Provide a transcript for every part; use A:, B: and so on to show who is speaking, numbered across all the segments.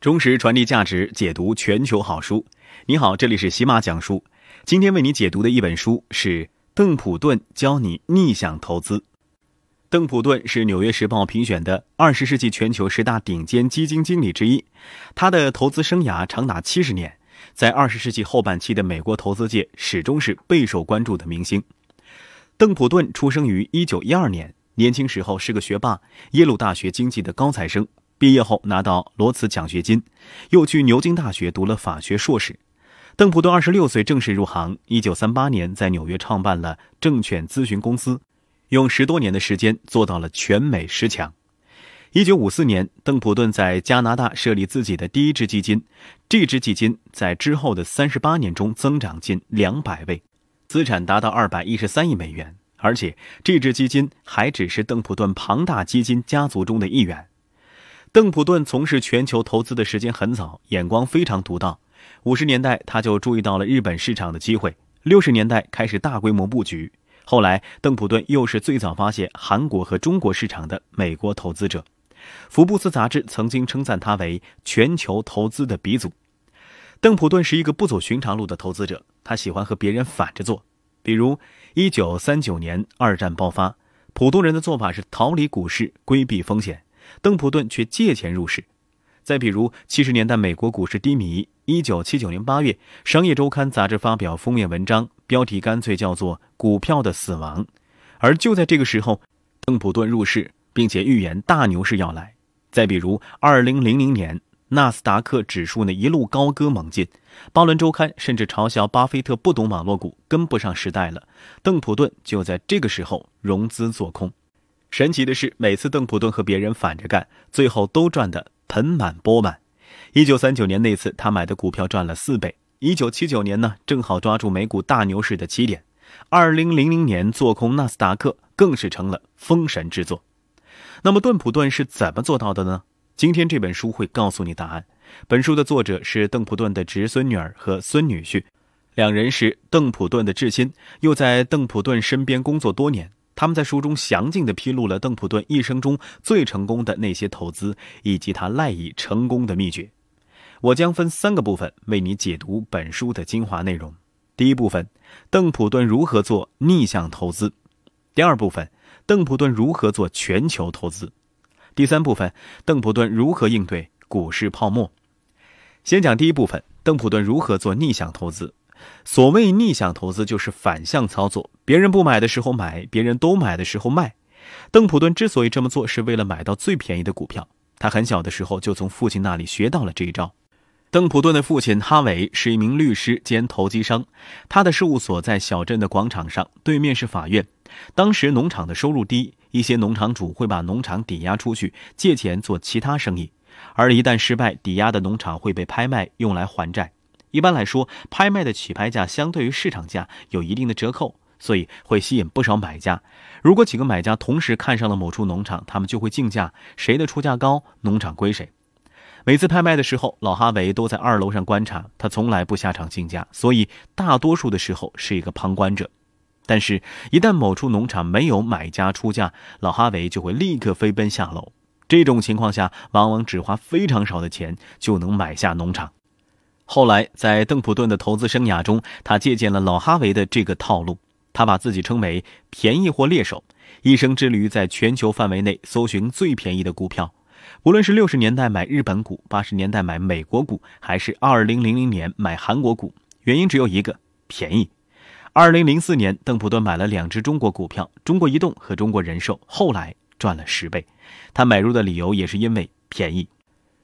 A: 忠实传递价值，解读全球好书。你好，这里是喜马讲书。今天为你解读的一本书是《邓普顿教你逆向投资》。邓普顿是《纽约时报》评选的二十世纪全球十大顶尖基金经理之一，他的投资生涯长达七十年，在二十世纪后半期的美国投资界始终是备受关注的明星。邓普顿出生于一九一二年，年轻时候是个学霸，耶鲁大学经济的高材生。毕业后拿到罗茨奖学金，又去牛津大学读了法学硕士。邓普顿二十六岁正式入行，一九三八年在纽约创办了证券咨询公司，用十多年的时间做到了全美十强。一九五四年，邓普顿在加拿大设立自己的第一支基金，这支基金在之后的三十八年中增长近两百倍，资产达到二百一十三亿美元。而且这支基金还只是邓普顿庞大基金家族中的一员。邓普顿从事全球投资的时间很早，眼光非常独到。五十年代他就注意到了日本市场的机会，六十年代开始大规模布局。后来，邓普顿又是最早发现韩国和中国市场的美国投资者。福布斯杂志曾经称赞他为全球投资的鼻祖。邓普顿是一个不走寻常路的投资者，他喜欢和别人反着做。比如，一九三九年二战爆发，普通人的做法是逃离股市，规避风险。邓普顿却借钱入市。再比如，七十年代美国股市低迷，一九七九年八月，商业周刊杂志发表封面文章，标题干脆叫做《股票的死亡》。而就在这个时候，邓普顿入市，并且预言大牛市要来。再比如，二零零零年，纳斯达克指数呢一路高歌猛进，巴伦周刊甚至嘲笑巴菲特不懂网络股，跟不上时代了。邓普顿就在这个时候融资做空。神奇的是，每次邓普顿和别人反着干，最后都赚得盆满钵满。一九三九年那次，他买的股票赚了四倍；一九七九年呢，正好抓住美股大牛市的起点；二零零零年做空纳斯达克，更是成了封神之作。那么，邓普顿是怎么做到的呢？今天这本书会告诉你答案。本书的作者是邓普顿的侄孙女儿和孙女婿，两人是邓普顿的至亲，又在邓普顿身边工作多年。他们在书中详尽地披露了邓普顿一生中最成功的那些投资，以及他赖以成功的秘诀。我将分三个部分为你解读本书的精华内容。第一部分，邓普顿如何做逆向投资；第二部分，邓普顿如何做全球投资；第三部分，邓普顿如何应对股市泡沫。先讲第一部分，邓普顿如何做逆向投资。所谓逆向投资就是反向操作，别人不买的时候买，别人都买的时候卖。邓普顿之所以这么做，是为了买到最便宜的股票。他很小的时候就从父亲那里学到了这一招。邓普顿的父亲哈维是一名律师兼投机商，他的事务所在小镇的广场上，对面是法院。当时农场的收入低，一些农场主会把农场抵押出去借钱做其他生意，而一旦失败，抵押的农场会被拍卖用来还债。一般来说，拍卖的起拍价相对于市场价有一定的折扣，所以会吸引不少买家。如果几个买家同时看上了某处农场，他们就会竞价，谁的出价高，农场归谁。每次拍卖的时候，老哈维都在二楼上观察，他从来不下场竞价，所以大多数的时候是一个旁观者。但是，一旦某处农场没有买家出价，老哈维就会立刻飞奔下楼。这种情况下，往往只花非常少的钱就能买下农场。后来，在邓普顿的投资生涯中，他借鉴了老哈维的这个套路。他把自己称为“便宜货猎手”，一生之旅在全球范围内搜寻最便宜的股票。无论是六十年代买日本股，八十年代买美国股，还是二零零零年买韩国股，原因只有一个：便宜。二零零四年，邓普顿买了两只中国股票——中国移动和中国人寿，后来赚了十倍。他买入的理由也是因为便宜。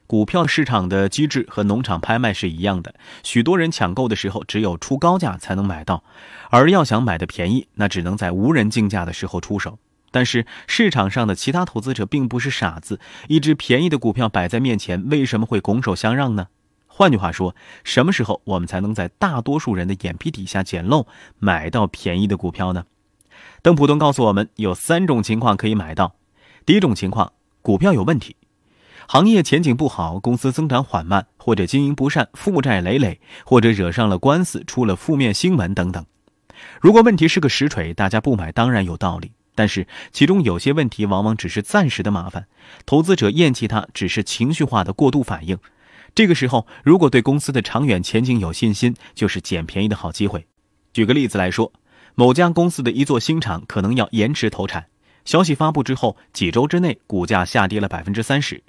A: 股票市场的机制和农场拍卖是一样的，许多人抢购的时候只有出高价才能买到，而要想买的便宜，那只能在无人竞价的时候出手。但是市场上的其他投资者并不是傻子，一只便宜的股票摆在面前，为什么会拱手相让呢？换句话说，什么时候我们才能在大多数人的眼皮底下捡漏，买到便宜的股票呢？邓普东告诉我们，有三种情况可以买到：第一种情况，股票有问题。行业前景不好，公司增长缓慢，或者经营不善、负债累累，或者惹上了官司、出了负面新闻等等。如果问题是个实锤，大家不买当然有道理。但是其中有些问题往往只是暂时的麻烦，投资者厌弃它只是情绪化的过度反应。这个时候，如果对公司的长远前景有信心，就是捡便宜的好机会。举个例子来说，某家公司的一座新厂可能要延迟投产，消息发布之后几周之内，股价下跌了百分之三十。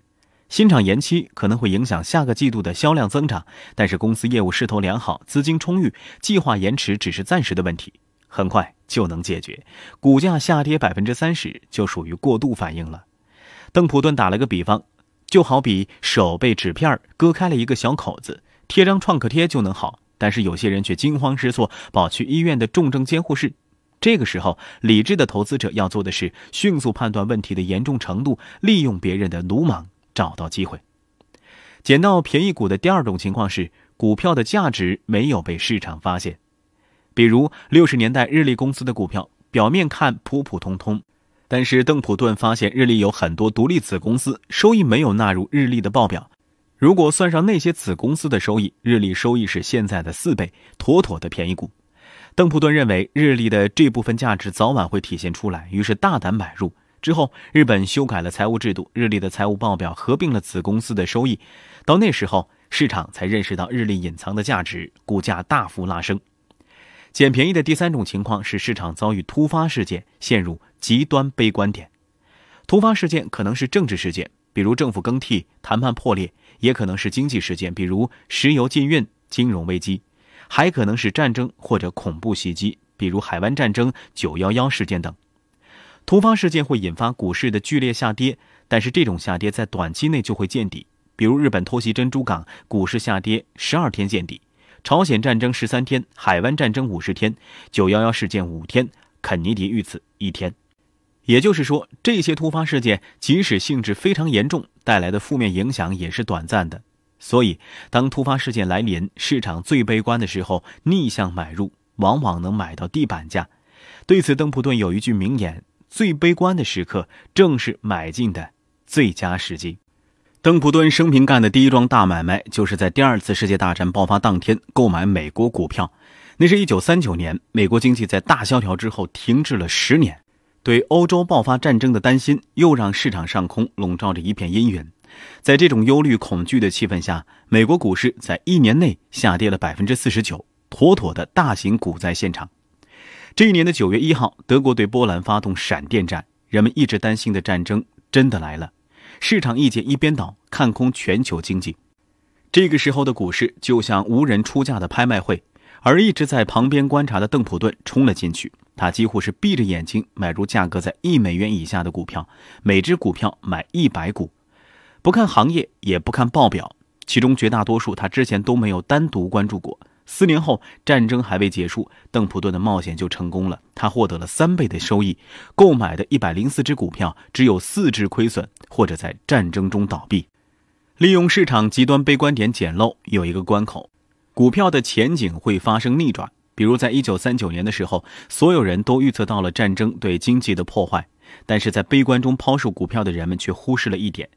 A: 新厂延期可能会影响下个季度的销量增长，但是公司业务势头良好，资金充裕，计划延迟只是暂时的问题，很快就能解决。股价下跌百分之三十就属于过度反应了。邓普顿打了个比方，就好比手被纸片割开了一个小口子，贴张创可贴就能好，但是有些人却惊慌失措，跑去医院的重症监护室。这个时候，理智的投资者要做的是迅速判断问题的严重程度，利用别人的鲁莽。找到机会，捡到便宜股的第二种情况是，股票的价值没有被市场发现。比如六十年代日立公司的股票，表面看普普通通，但是邓普顿发现日立有很多独立子公司，收益没有纳入日立的报表。如果算上那些子公司的收益，日立收益是现在的四倍，妥妥的便宜股。邓普顿认为日立的这部分价值早晚会体现出来，于是大胆买入。之后，日本修改了财务制度，日立的财务报表合并了子公司的收益。到那时候，市场才认识到日立隐藏的价值，股价大幅拉升。捡便宜的第三种情况是市场遭遇突发事件，陷入极端悲观点。突发事件可能是政治事件，比如政府更替、谈判破裂，也可能是经济事件，比如石油禁运、金融危机，还可能是战争或者恐怖袭击，比如海湾战争、九幺幺事件等。突发事件会引发股市的剧烈下跌，但是这种下跌在短期内就会见底。比如日本偷袭珍珠港，股市下跌十二天见底；朝鲜战争十三天，海湾战争五十天，九幺幺事件五天，肯尼迪遇刺一天。也就是说，这些突发事件即使性质非常严重，带来的负面影响也是短暂的。所以，当突发事件来临，市场最悲观的时候，逆向买入往往能买到地板价。对此，登普顿有一句名言。最悲观的时刻，正是买进的最佳时机。邓普顿生平干的第一桩大买卖，就是在第二次世界大战爆发当天购买美国股票。那是一九三九年，美国经济在大萧条之后停滞了十年，对欧洲爆发战争的担心又让市场上空笼罩着一片阴云。在这种忧虑恐惧的气氛下，美国股市在一年内下跌了百分之四十九，妥妥的大型股灾现场。这一年的九月一号，德国对波兰发动闪电战，人们一直担心的战争真的来了。市场意见一边倒，看空全球经济。这个时候的股市就像无人出价的拍卖会，而一直在旁边观察的邓普顿冲了进去。他几乎是闭着眼睛买入价格在一美元以下的股票，每只股票买一百股，不看行业，也不看报表，其中绝大多数他之前都没有单独关注过。四年后，战争还未结束，邓普顿的冒险就成功了。他获得了三倍的收益，购买的一百零四只股票只有四只亏损或者在战争中倒闭。利用市场极端悲观点捡漏，有一个关口，股票的前景会发生逆转。比如在一九三九年的时候，所有人都预测到了战争对经济的破坏，但是在悲观中抛售股票的人们却忽视了一点：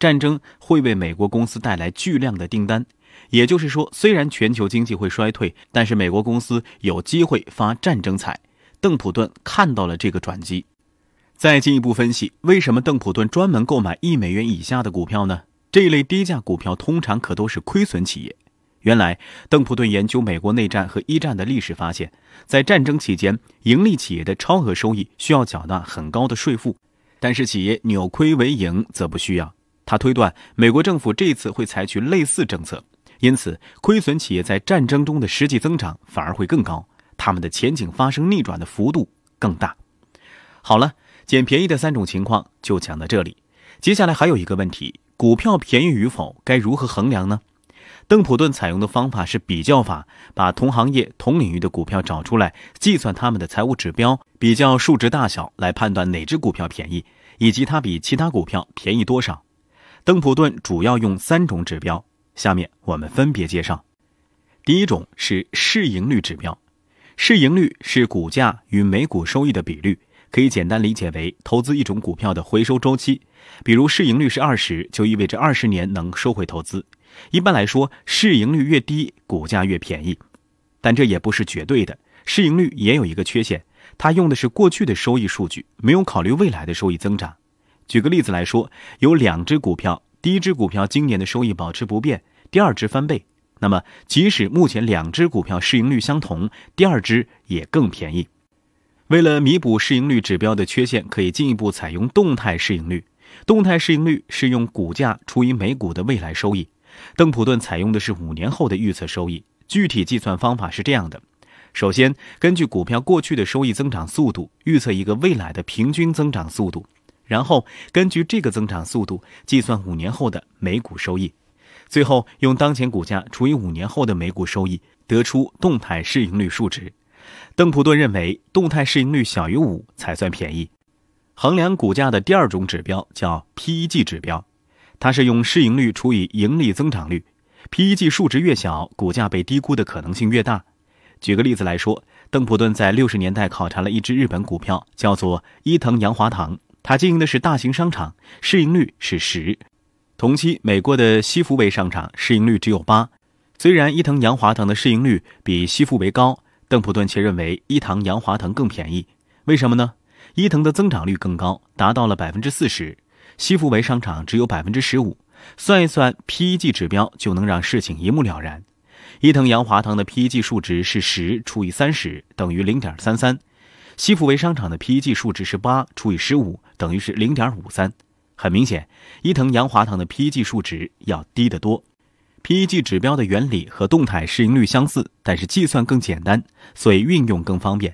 A: 战争会为美国公司带来巨量的订单。也就是说，虽然全球经济会衰退，但是美国公司有机会发战争财。邓普顿看到了这个转机。再进一步分析，为什么邓普顿专门购买一美元以下的股票呢？这类低价股票通常可都是亏损企业。原来，邓普顿研究美国内战和一战的历史，发现，在战争期间，盈利企业的超额收益需要缴纳很高的税负，但是企业扭亏为盈则不需要。他推断，美国政府这次会采取类似政策。因此，亏损企业在战争中的实际增长反而会更高，他们的前景发生逆转的幅度更大。好了，捡便宜的三种情况就讲到这里。接下来还有一个问题：股票便宜与否该如何衡量呢？邓普顿采用的方法是比较法，把同行业、同领域的股票找出来，计算他们的财务指标，比较数值大小，来判断哪只股票便宜，以及它比其他股票便宜多少。邓普顿主要用三种指标。下面我们分别介绍，第一种是市盈率指标。市盈率是股价与每股收益的比率，可以简单理解为投资一种股票的回收周期。比如市盈率是二十，就意味着二十年能收回投资。一般来说，市盈率越低，股价越便宜。但这也不是绝对的，市盈率也有一个缺陷，它用的是过去的收益数据，没有考虑未来的收益增长。举个例子来说，有两只股票，第一只股票今年的收益保持不变。第二只翻倍，那么即使目前两只股票市盈率相同，第二只也更便宜。为了弥补市盈率指标的缺陷，可以进一步采用动态市盈率。动态市盈率是用股价除以每股的未来收益。邓普顿采用的是五年后的预测收益。具体计算方法是这样的：首先，根据股票过去的收益增长速度，预测一个未来的平均增长速度，然后根据这个增长速度计算五年后的每股收益。最后用当前股价除以五年后的每股收益，得出动态市盈率数值。邓普顿认为，动态市盈率小于五才算便宜。衡量股价的第二种指标叫 PEG 指标，它是用市盈率除以盈利增长率。PEG 数值越小，股价被低估的可能性越大。举个例子来说，邓普顿在六十年代考察了一只日本股票，叫做伊藤洋华堂，它经营的是大型商场，市盈率是十。同期，美国的西弗维商场市盈率只有八。虽然伊藤洋华堂的市盈率比西弗维高，邓普顿却认为伊藤洋华堂更便宜。为什么呢？伊藤的增长率更高，达到了百分之四十，西弗维商场只有百分之十五。算一算 PEG 指标，就能让事情一目了然。伊藤洋华堂的 PEG 数值是十除以三十，等于零点三三；西弗维商场的 PEG 数值是八除以十五，等于是零点五三。很明显，伊藤洋华堂的 PEG 数值要低得多。PEG 指标的原理和动态市盈率相似，但是计算更简单，所以运用更方便。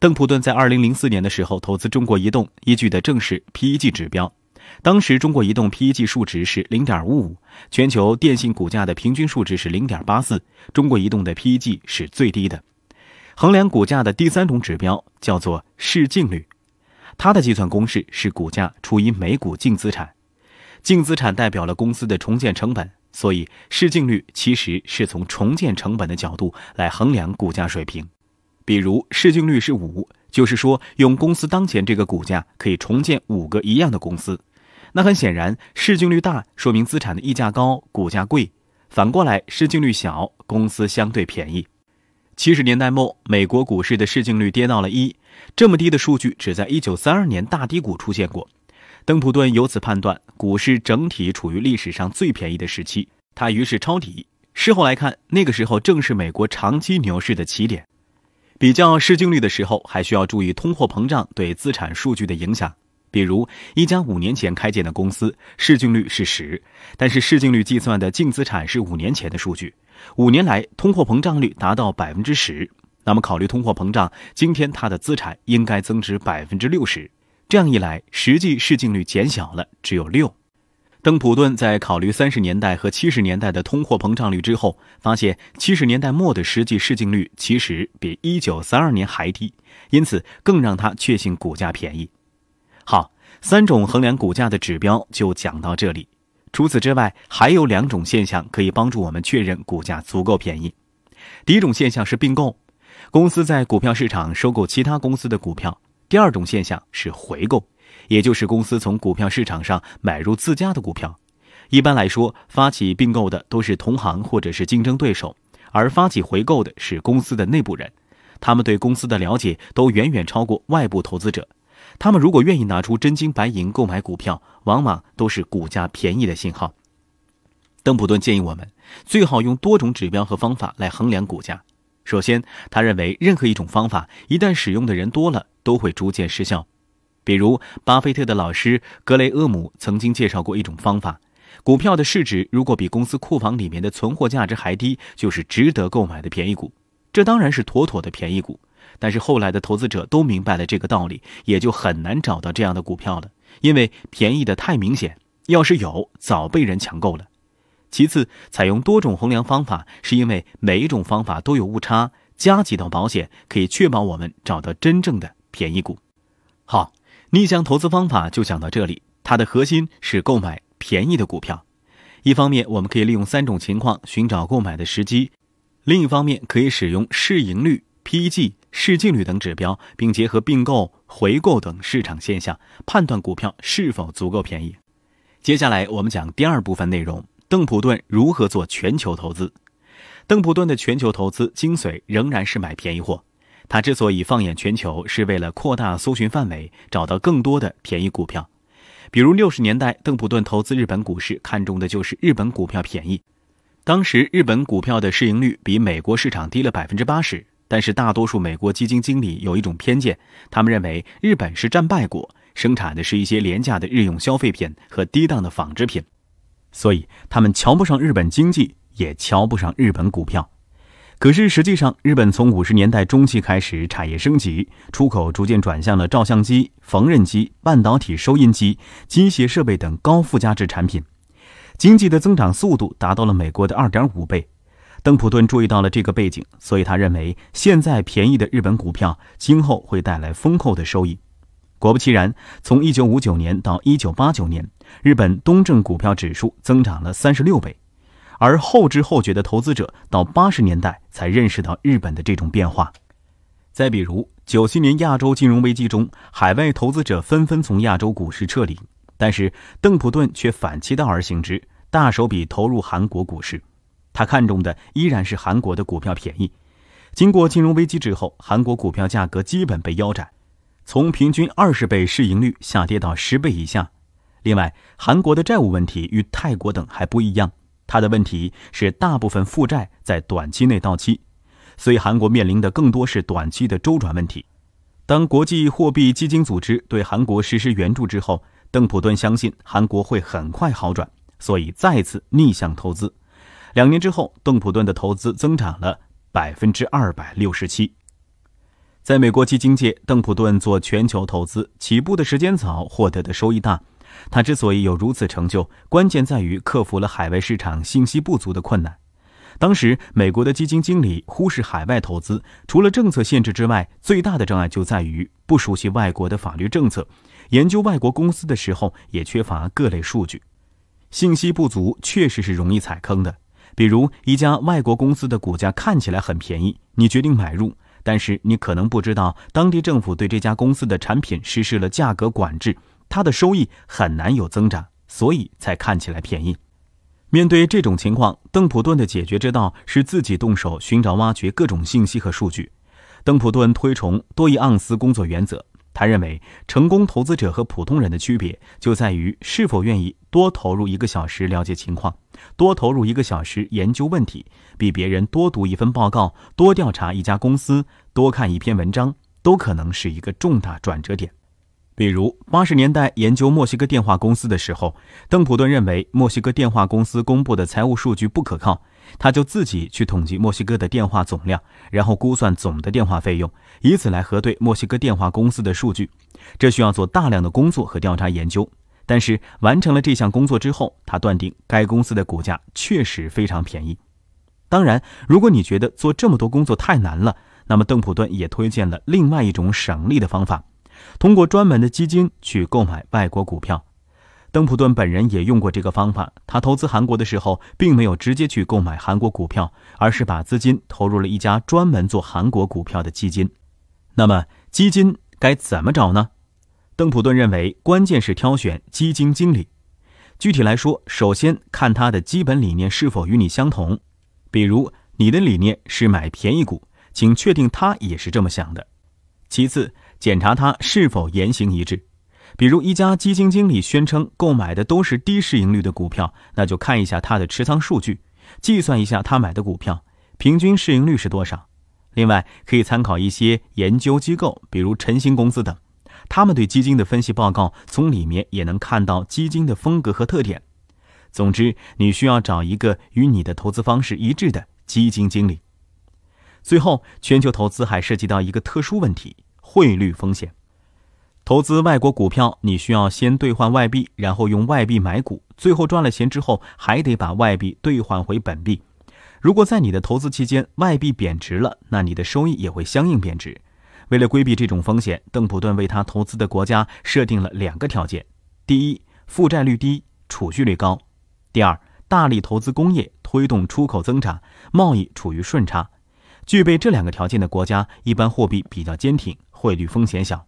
A: 邓普顿在2004年的时候投资中国移动，依据的正是 PEG 指标。当时中国移动 PEG 数值是0.55，全球电信股价的平均数值是0.84，中国移动的 PEG 是最低的。衡量股价的第三种指标叫做市净率。它的计算公式是股价除以每股净资产，净资产代表了公司的重建成本，所以市净率其实是从重建成本的角度来衡量股价水平。比如市净率是五，就是说用公司当前这个股价可以重建五个一样的公司。那很显然，市净率大说明资产的溢价高，股价贵；反过来，市净率小，公司相对便宜。七十年代末，美国股市的市净率跌到了一，这么低的数据只在一九三二年大低谷出现过。邓普顿由此判断，股市整体处于历史上最便宜的时期，他于是抄底。事后来看，那个时候正是美国长期牛市的起点。比较市净率的时候，还需要注意通货膨胀对资产数据的影响。比如一家五年前开建的公司市净率是十，但是市净率计算的净资产是五年前的数据，五年来通货膨胀率达到百分之十，那么考虑通货膨胀，今天它的资产应该增值百分之六十，这样一来实际市净率减小了，只有六。邓普顿在考虑三十年代和七十年代的通货膨胀率之后，发现七十年代末的实际市净率其实比一九三二年还低，因此更让他确信股价便宜。好，三种衡量股价的指标就讲到这里。除此之外，还有两种现象可以帮助我们确认股价足够便宜。第一种现象是并购，公司在股票市场收购其他公司的股票；第二种现象是回购，也就是公司从股票市场上买入自家的股票。一般来说，发起并购的都是同行或者是竞争对手，而发起回购的是公司的内部人，他们对公司的了解都远远超过外部投资者。他们如果愿意拿出真金白银购买股票，往往都是股价便宜的信号。邓普顿建议我们最好用多种指标和方法来衡量股价。首先，他认为任何一种方法一旦使用的人多了，都会逐渐失效。比如，巴菲特的老师格雷厄姆曾经介绍过一种方法：股票的市值如果比公司库房里面的存货价值还低，就是值得购买的便宜股。这当然是妥妥的便宜股。但是后来的投资者都明白了这个道理，也就很难找到这样的股票了，因为便宜的太明显，要是有早被人抢购了。其次，采用多种衡量方法，是因为每一种方法都有误差，加几道保险可以确保我们找到真正的便宜股。好，逆向投资方法就讲到这里，它的核心是购买便宜的股票。一方面，我们可以利用三种情况寻找购买的时机；另一方面，可以使用市盈率 （P/E）g。市净率等指标，并结合并购、回购等市场现象，判断股票是否足够便宜。接下来我们讲第二部分内容：邓普顿如何做全球投资。邓普顿的全球投资精髓仍然是买便宜货。他之所以放眼全球，是为了扩大搜寻范围，找到更多的便宜股票。比如六十年代，邓普顿投资日本股市，看中的就是日本股票便宜。当时日本股票的市盈率比美国市场低了百分之八十。但是，大多数美国基金经理有一种偏见，他们认为日本是战败国，生产的是一些廉价的日用消费品和低档的纺织品，所以他们瞧不上日本经济，也瞧不上日本股票。可是，实际上，日本从五十年代中期开始产业升级，出口逐渐转向了照相机、缝纫机、半导体、收音机、机械设备等高附加值产品，经济的增长速度达到了美国的二点五倍。邓普顿注意到了这个背景，所以他认为现在便宜的日本股票今后会带来丰厚的收益。果不其然，从1959年到1989年，日本东证股票指数增长了36倍，而后知后觉的投资者到80年代才认识到日本的这种变化。再比如，97年亚洲金融危机中，海外投资者纷纷从亚洲股市撤离，但是邓普顿却反其道而行之，大手笔投入韩国股市。他看中的依然是韩国的股票便宜。经过金融危机之后，韩国股票价格基本被腰斩，从平均二十倍市盈率下跌到十倍以下。另外，韩国的债务问题与泰国等还不一样，他的问题是大部分负债在短期内到期，所以韩国面临的更多是短期的周转问题。当国际货币基金组织对韩国实施援助之后，邓普顿相信韩国会很快好转，所以再次逆向投资。两年之后，邓普顿的投资增长了百分之二百六十七。在美国基金界，邓普顿做全球投资，起步的时间早，获得的收益大。他之所以有如此成就，关键在于克服了海外市场信息不足的困难。当时，美国的基金经理忽视海外投资，除了政策限制之外，最大的障碍就在于不熟悉外国的法律政策。研究外国公司的时候，也缺乏各类数据，信息不足确实是容易踩坑的。比如，一家外国公司的股价看起来很便宜，你决定买入，但是你可能不知道当地政府对这家公司的产品实施了价格管制，它的收益很难有增长，所以才看起来便宜。面对这种情况，邓普顿的解决之道是自己动手寻找、挖掘各种信息和数据。邓普顿推崇多一盎司工作原则。他认为，成功投资者和普通人的区别就在于是否愿意多投入一个小时了解情况，多投入一个小时研究问题，比别人多读一份报告、多调查一家公司、多看一篇文章，都可能是一个重大转折点。比如八十年代研究墨西哥电话公司的时候，邓普顿认为墨西哥电话公司公布的财务数据不可靠，他就自己去统计墨西哥的电话总量，然后估算总的电话费用，以此来核对墨西哥电话公司的数据。这需要做大量的工作和调查研究。但是完成了这项工作之后，他断定该公司的股价确实非常便宜。当然，如果你觉得做这么多工作太难了，那么邓普顿也推荐了另外一种省力的方法。通过专门的基金去购买外国股票，邓普顿本人也用过这个方法。他投资韩国的时候，并没有直接去购买韩国股票，而是把资金投入了一家专门做韩国股票的基金。那么，基金该怎么找呢？邓普顿认为，关键是挑选基金经理。具体来说，首先看他的基本理念是否与你相同，比如你的理念是买便宜股，请确定他也是这么想的。其次，检查它是否言行一致，比如一家基金经理宣称购买的都是低市盈率的股票，那就看一下他的持仓数据，计算一下他买的股票平均市盈率是多少。另外，可以参考一些研究机构，比如晨星公司等，他们对基金的分析报告，从里面也能看到基金的风格和特点。总之，你需要找一个与你的投资方式一致的基金经理。最后，全球投资还涉及到一个特殊问题。汇率风险，投资外国股票，你需要先兑换外币，然后用外币买股，最后赚了钱之后，还得把外币兑换回本币。如果在你的投资期间外币贬值了，那你的收益也会相应贬值。为了规避这种风险，邓普顿为他投资的国家设定了两个条件：第一，负债率低，储蓄率高；第二，大力投资工业，推动出口增长，贸易处于顺差。具备这两个条件的国家，一般货币比较坚挺。汇率风险小，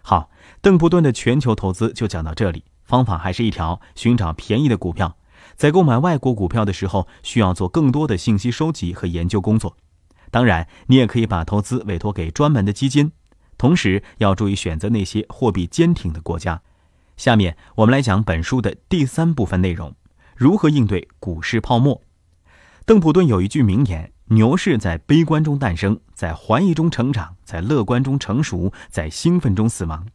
A: 好，邓普顿的全球投资就讲到这里。方法还是一条：寻找便宜的股票。在购买外国股票的时候，需要做更多的信息收集和研究工作。当然，你也可以把投资委托给专门的基金，同时要注意选择那些货币坚挺的国家。下面我们来讲本书的第三部分内容：如何应对股市泡沫。邓普顿有一句名言。牛市在悲观中诞生，在怀疑中成长，在乐观中成熟，在兴奋中死亡。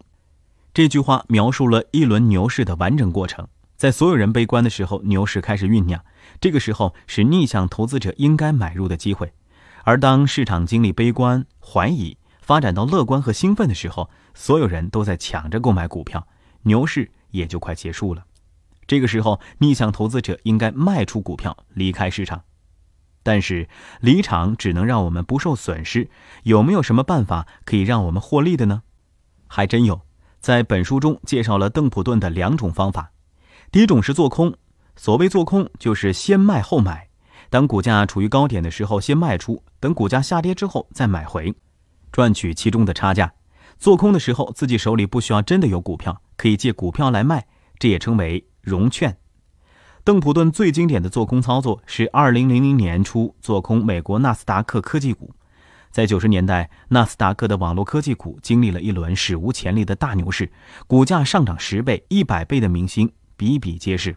A: 这句话描述了一轮牛市的完整过程。在所有人悲观的时候，牛市开始酝酿，这个时候是逆向投资者应该买入的机会；而当市场经历悲观、怀疑，发展到乐观和兴奋的时候，所有人都在抢着购买股票，牛市也就快结束了。这个时候，逆向投资者应该卖出股票，离开市场。但是，离场只能让我们不受损失，有没有什么办法可以让我们获利的呢？还真有，在本书中介绍了邓普顿的两种方法。第一种是做空，所谓做空就是先卖后买，当股价处于高点的时候先卖出，等股价下跌之后再买回，赚取其中的差价。做空的时候自己手里不需要真的有股票，可以借股票来卖，这也称为融券。邓普顿最经典的做空操作是2000年初做空美国纳斯达克科技股。在90年代，纳斯达克的网络科技股经历了一轮史无前例的大牛市，股价上涨十倍、一百倍的明星比比皆是。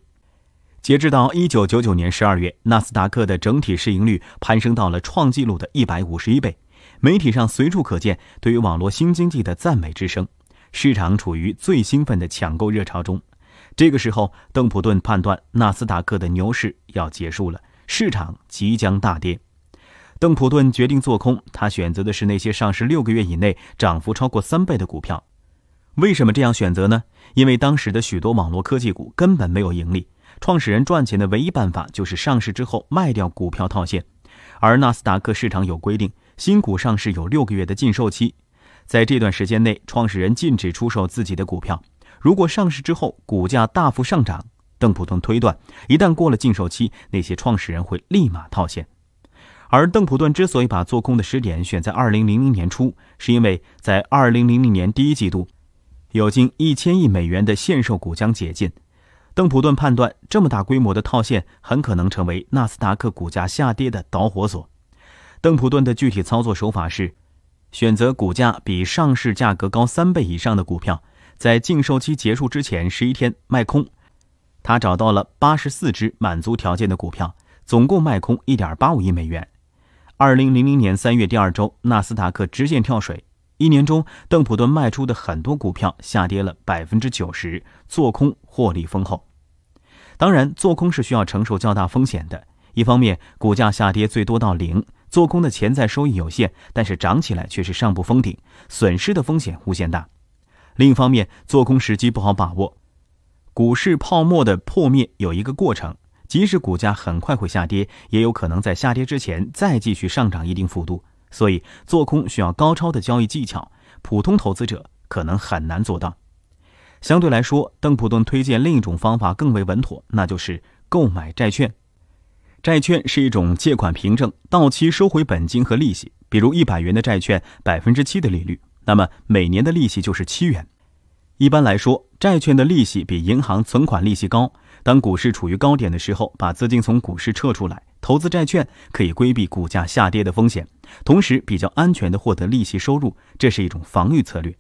A: 截止到1999年12月，纳斯达克的整体市盈率攀升到了创纪录的151倍。媒体上随处可见对于网络新经济的赞美之声，市场处于最兴奋的抢购热潮中。这个时候，邓普顿判断纳斯达克的牛市要结束了，市场即将大跌。邓普顿决定做空，他选择的是那些上市六个月以内涨幅超过三倍的股票。为什么这样选择呢？因为当时的许多网络科技股根本没有盈利，创始人赚钱的唯一办法就是上市之后卖掉股票套现。而纳斯达克市场有规定，新股上市有六个月的禁售期，在这段时间内，创始人禁止出售自己的股票。如果上市之后股价大幅上涨，邓普顿推断，一旦过了禁售期，那些创始人会立马套现。而邓普顿之所以把做空的时点选在2000年初，是因为在2000年第一季度，有近1000亿美元的限售股将解禁。邓普顿判断，这么大规模的套现很可能成为纳斯达克股价下跌的导火索。邓普顿的具体操作手法是，选择股价比上市价格高三倍以上的股票。在禁售期结束之前十一天卖空，他找到了八十四只满足条件的股票，总共卖空一点八五亿美元。二零零零年三月第二周，纳斯达克直线跳水，一年中，邓普顿卖出的很多股票下跌了百分之九十，做空获利丰厚。当然，做空是需要承受较大风险的。一方面，股价下跌最多到零，做空的潜在收益有限；但是涨起来却是上不封顶，损失的风险无限大。另一方面，做空时机不好把握。股市泡沫的破灭有一个过程，即使股价很快会下跌，也有可能在下跌之前再继续上涨一定幅度。所以，做空需要高超的交易技巧，普通投资者可能很难做到。相对来说，邓普顿推荐另一种方法更为稳妥，那就是购买债券。债券是一种借款凭证，到期收回本金和利息，比如一百元的债券，百分之七的利率。那么每年的利息就是七元。一般来说，债券的利息比银行存款利息高。当股市处于高点的时候，把资金从股市撤出来投资债券，可以规避股价下跌的风险，同时比较安全地获得利息收入，这是一种防御策略。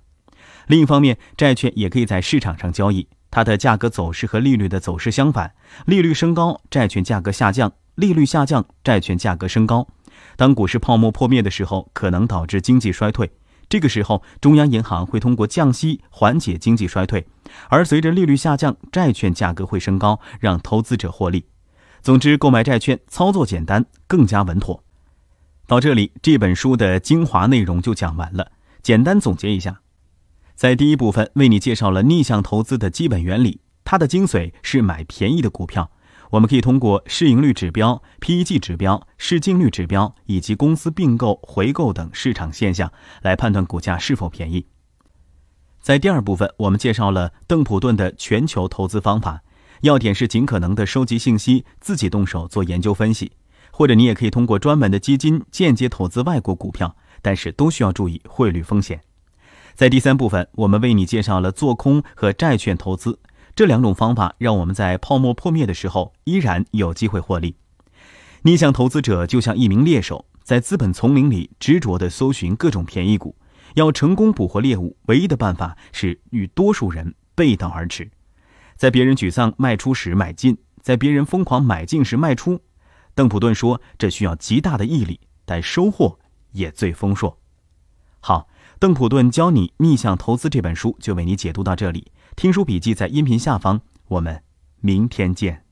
A: 另一方面，债券也可以在市场上交易，它的价格走势和利率的走势相反：利率升高，债券价格下降；利率下降，债券价格升高。当股市泡沫破灭的时候，可能导致经济衰退。这个时候，中央银行会通过降息缓解经济衰退，而随着利率下降，债券价格会升高，让投资者获利。总之，购买债券操作简单，更加稳妥。到这里，这本书的精华内容就讲完了。简单总结一下，在第一部分为你介绍了逆向投资的基本原理，它的精髓是买便宜的股票。我们可以通过市盈率指标、PEG 指标、市净率指标以及公司并购、回购等市场现象来判断股价是否便宜。在第二部分，我们介绍了邓普顿的全球投资方法，要点是尽可能的收集信息，自己动手做研究分析，或者你也可以通过专门的基金间接投资外国股票，但是都需要注意汇率风险。在第三部分，我们为你介绍了做空和债券投资。这两种方法让我们在泡沫破灭的时候依然有机会获利。逆向投资者就像一名猎手，在资本丛林里执着地搜寻各种便宜股。要成功捕获猎物，唯一的办法是与多数人背道而驰，在别人沮丧卖出时买进，在别人疯狂买进时卖出。邓普顿说：“这需要极大的毅力，但收获也最丰硕。”好，邓普顿教你逆向投资这本书就为你解读到这里。听书笔记在音频下方，我们明天见。